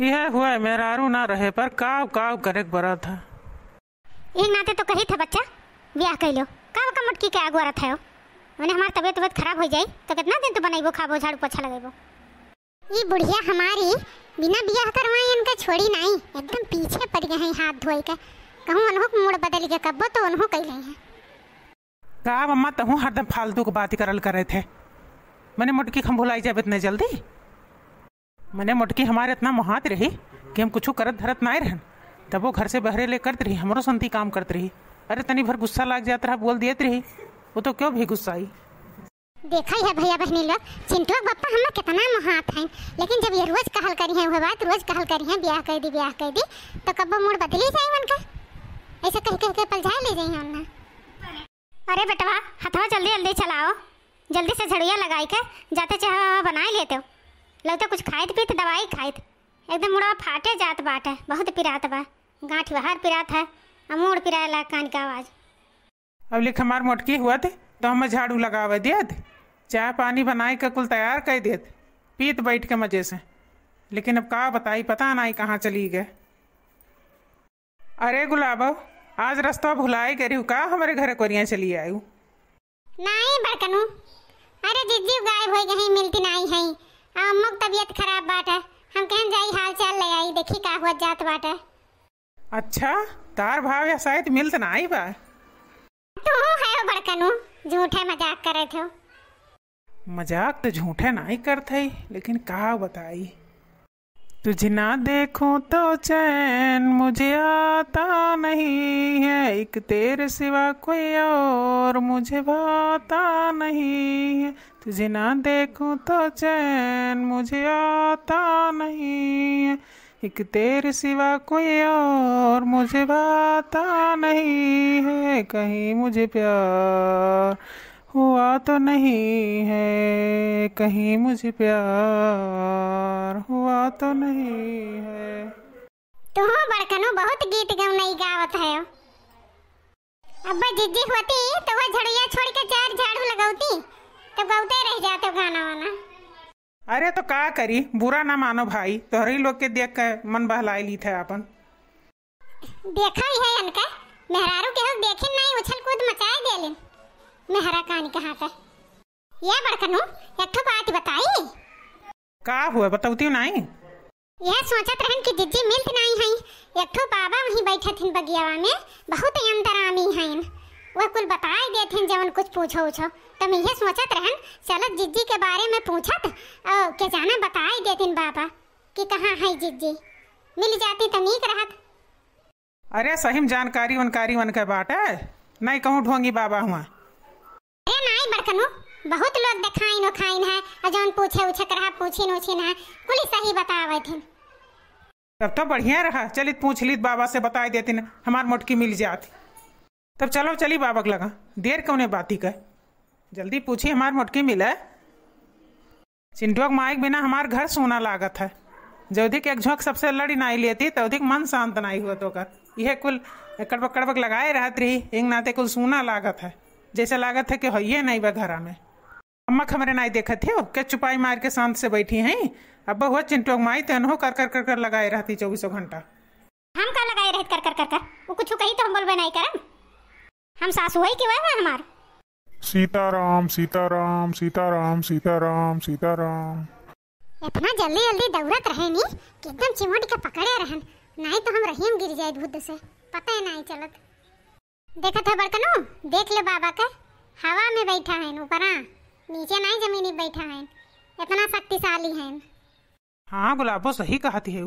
यह हुआ मेहरारू ना रहे पर काव काव करे बरा था ये नाते तो कही था बच्चा ब्याह कर लो काव का मटकी के आगुआ रहा था मैंने हमारी तबीयत तबीयत खराब हो जाए तो कितना दिन तो बनाई बनाइबो खाबो झाड़ू पोछा वो ये बुढ़िया हमारी बिना ब्याह करवाए इनका छोड़ी नहीं एकदम पीछे पड़ गए हैं हाथ धोए के कहूँ अनहुक मूड बदल गया कब तो अनहु कह गई हैं का मम्मा तहु हरदम फालतू को बात करल करे थे मैंने मटकी खम भुलाई जाए इतने जल्दी मैंने मोटकी हमारे इतना महात रही कि हम कुछ करत धरत ना रहन तब वो घर से बहरे ले करत रही हमारो संती काम करत रही अरे तनी भर गुस्सा लाग जाता रहा बोल दिए रही वो तो क्यों भी गुस्सा आई देखा है भैया बहनी लोग चिंटू बप्पा हम कितना महात हैं लेकिन जब ये रोज कहल करी है वह बात रोज कहल करी है ब्याह कर दी ब्याह कर दी तो कब मूड बदली जाए उनका ऐसे कह कह के पलझा ले जाए उनका अरे बेटवा हथवा जल्दी जल्दी चलाओ जल्दी से झड़िया लगाई के जाते चाहे बनाए लेते हो लगता कुछ खाए पीत दवाई खाए एकदम मुड़ा फाटे जात बाट है बहुत पिरात बा गांठ बाहर पिरात है अमूर ला कान का आवाज अब लिख हमार मोटकी हुआ थे तो हम झाड़ू लगावे दिए थे चाय पानी बनाए के कुल तैयार कर दिए थे पीत बैठ के मजे से लेकिन अब का बताई पता नहीं कहाँ चली गए अरे गुलाब आज रास्ता भुलाई करी हूँ का हमारे घर कोरिया चली आयु नहीं बड़कनू अरे दीदी गायब हो गई मिलती नहीं है हाँ, अम्मक तबीयत खराब बाटे हम कहन जाई हाल चाल ले आई देखी का हुआ जात बाटे अच्छा तार भाव या शायद मिलत ना आई बा तू है बड़कनु झूठे मजाक करे थे मजाक तो झूठे ना ही करते लेकिन कहा बताई तुझे ना देखूं तो चैन मुझे आता नहीं है एक तेरे सिवा कोई और मुझे भाता नहीं है तुझे ना देखूं तो चैन मुझे आता नहीं है एक तेरे सिवा कोई और मुझे भाता नहीं है कहीं मुझे प्यार हुआ तो नहीं है कहीं मुझे प्यार हुआ तो नहीं है तुम बड़कनो बहुत गीत गाऊ नहीं गावत है अब जिद्दी होती तो वह झड़िया छोड़ के चार झाड़ू लगाउती तो गाते रह जाते गाना वाना अरे तो का करी बुरा ना मानो भाई तोहरी लोग के देख के मन बहलाई ली थे अपन देखा ही है इनका मेहरारू के हो देखे नहीं उछल कूद मचाए देलिन मेहरा कहानी कहाँ पे ये बड़कनू एक बात बताई का हुआ बताती तो हूँ नहीं यह सोचत रहन कि जिज्जी मिलत नहीं है एक बाबा वहीं बैठे थे बगियावा में बहुत ही आमी हैं वह कुल बताए दे हैं जवन कुछ पूछो उछो तो मैं यह सोचत रहन चलो जिज्जी के बारे में पूछत और के जाना बताए देते बाबा कि कहाँ है जिज्जी मिल जाती तो नीक रहत अरे सही जानकारी वनकारी वन के बाटे नहीं कहूँ ढोंगी बाबा हुआ बड़कनो बहुत लोग देखाइन ओखाइन है आ अजन पूछे उछे करहा पूछिन उछिन है कुली सही बतावे थिन तब तो बढ़िया रहा चलित पूछ लीत बाबा से बताय देतिन हमार मोटकी मिल जात तब चलो चली बाबा के लगा देर कौने बाती कह जल्दी पूछी हमार मोटकी मिले चिंटुक माइक बिना हमार घर सोना लागत है जौधिक एक झोंक सबसे लड़ी नाई लेती तो अधिक मन शांत नाई हुआ तो कर यह कुल कड़बक कड़बक लगाए रहती रही एक नाते कुल सोना लागत है जैसे लागत है कि होइए नहीं बा घर में अम्मा खमरे नहीं देखा थे क्या चुपाई मार के शांत से बैठी हैं अब बहुत चिंटोक माई तनहो तो कर कर कर कर लगाए रहती चौबीसों घंटा हम का लगाए रहत कर कर कर कर वो कुछ कही तो हम बोलबे नहीं करम हम सास है कि वह हमार सीताराम सीताराम सीताराम सीताराम सीताराम इतना जल्दी जल्दी दौड़त रहे नी कि एकदम चिमोटी के पकड़े रहन नहीं तो हम रहीम गिर जाए भूत से पता ही नहीं चलत देखा था बड़कनो देख ले बाबा के हवा में बैठा है ऊपर नीचे नहीं जमीन बैठा है इतना शक्तिशाली है हाँ गुलाबो सही कहती है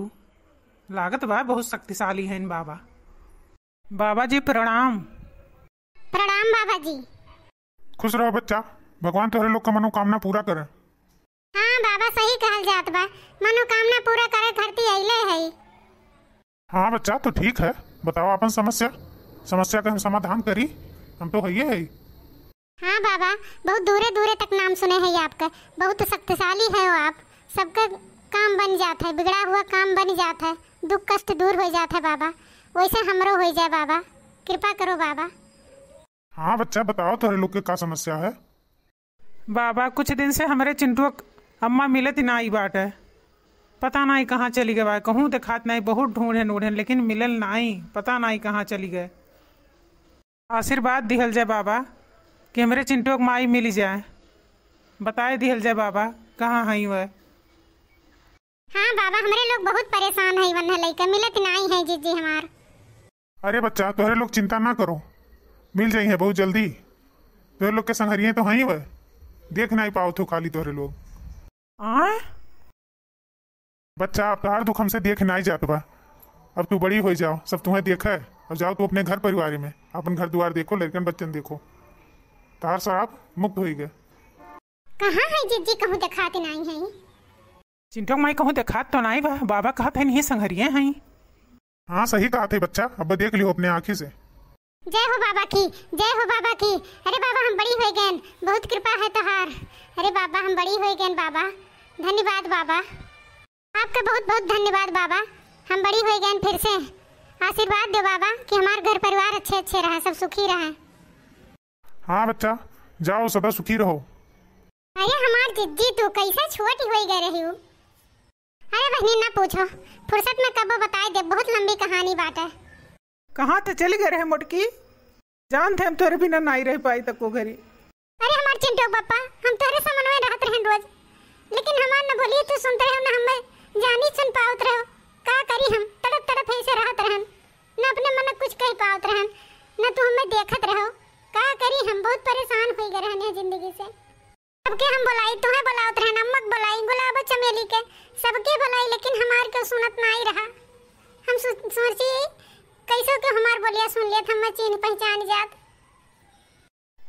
लागत बा बहुत शक्तिशाली है बाबा बाबा जी प्रणाम प्रणाम बाबा जी खुश रहो बच्चा भगवान तोरे लोग का मनोकामना पूरा करे हाँ बाबा सही कहल जात बा मनोकामना पूरा करे धरती अइले है हाँ बच्चा तो ठीक है बताओ अपन समस्या समस्या का हम समाधान करी हम तो है ही हाँ बाबा बहुत दूरे दूरे तक नाम सुने हैं आपका बहुत शक्तिशाली है वो आप सबका काम बन जाता है बिगड़ा हुआ काम बन जाता है दुख कष्ट दूर हो जाता है बाबा वैसे हमरो हो जाए बाबा कृपा करो बाबा हाँ बच्चा बताओ तुम्हारे लोग की क्या समस्या है बाबा कुछ दिन से हमारे चिंटू अम्मा मिले थी ना आई बाट है पता नहीं कहाँ चली गए भाई कहूँ तो नहीं बहुत ढूंढे ढूंढे लेकिन मिलल नहीं पता नहीं कहाँ चली गए आशीर्वाद दिहल जाए बाबा कि हमरे चिंटोक माई मिल जाए बताए दिहल जाए बाबा कहाँ है वह हाँ बाबा हमारे लोग बहुत परेशान है वन लड़का मिलत नहीं है जीजी हमार अरे बच्चा तोहरे लोग चिंता ना करो मिल है बहुत जल्दी तोहरे लोग के संगरिये तो हैं वह देख नहीं पाओ थो तो खाली तोहरे लोग आ? बच्चा अब तोहार दुख हमसे देख नहीं जात बा अब तू बड़ी हो जाओ सब तुम्हें देखा है और जाओ तो अपने घर परिवार में अपन घर द्वार देखो लड़कन बच्चन देखो तार साहब मुक्त हो गए कहाँ है जिज्जी कहूँ दिखाते तो नहीं है चिंटो माई कहूँ दिखात तो नहीं वह बाबा कहत है नहीं संघरिए हैं हाँ सही कहा थे बच्चा अब देख लियो अपने आँखी से जय हो बाबा की जय हो बाबा की अरे बाबा हम बड़ी हो गए बहुत कृपा है तुहार अरे बाबा हम बड़ी हो गए बाबा धन्यवाद बाबा आपका बहुत बहुत धन्यवाद बाबा हम बड़ी हो गए फिर से आशीर्वाद दो बाबा कि हमारे घर परिवार अच्छे अच्छे रहा सब सुखी रहा हाँ बच्चा जाओ सदा सुखी रहो अरे हमार जिद्दी तू कैसे छोटी हो गई रही हूँ अरे बहनी ना पूछो फुर्सत में कब बताए दे बहुत लंबी कहानी बात है कहाँ तो चली गए रहे मोटकी जान थे हम तोरे बिना नहीं रह पाई तक को घरी अरे हमार चिंटू पापा हम तोरे समन्वय रहत रहे रोज लेकिन हमार ना बोलिए तू सुनते रहो ना हमें जानी सुन पावत रहो का करी हम तड़प तड़प ऐसे रहत रहे में देखत रहो का करी हम बहुत परेशान हो गए रहने जिंदगी से सबके हम बुलाई तो है बुलावत रहे नमक बुलाई गुलाब चमेली के सबके बुलाई लेकिन हमार के सुनत ना ही रहा हम सोची कैसे के हमार बोलिया सुन लेत हम चीन पहचान जात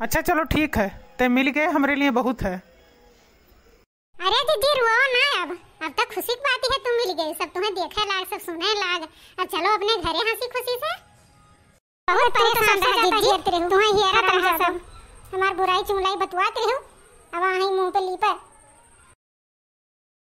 अच्छा चलो ठीक है ते मिल गए हमारे लिए बहुत है अरे दीदी रो ना अब अब तक तो खुशी की बात है तुम मिल गए सब तुम्हें देखे लाग सब सुने लाग अब चलो अपने घरे हंसी खुशी से बहुत परे तो हाँ, हाँ, सब सजा बजियत रहू तुहां ही हरा तरह सब हमार बुराई चुलाई बतुआत रहो अब आही मुंह पे लीपर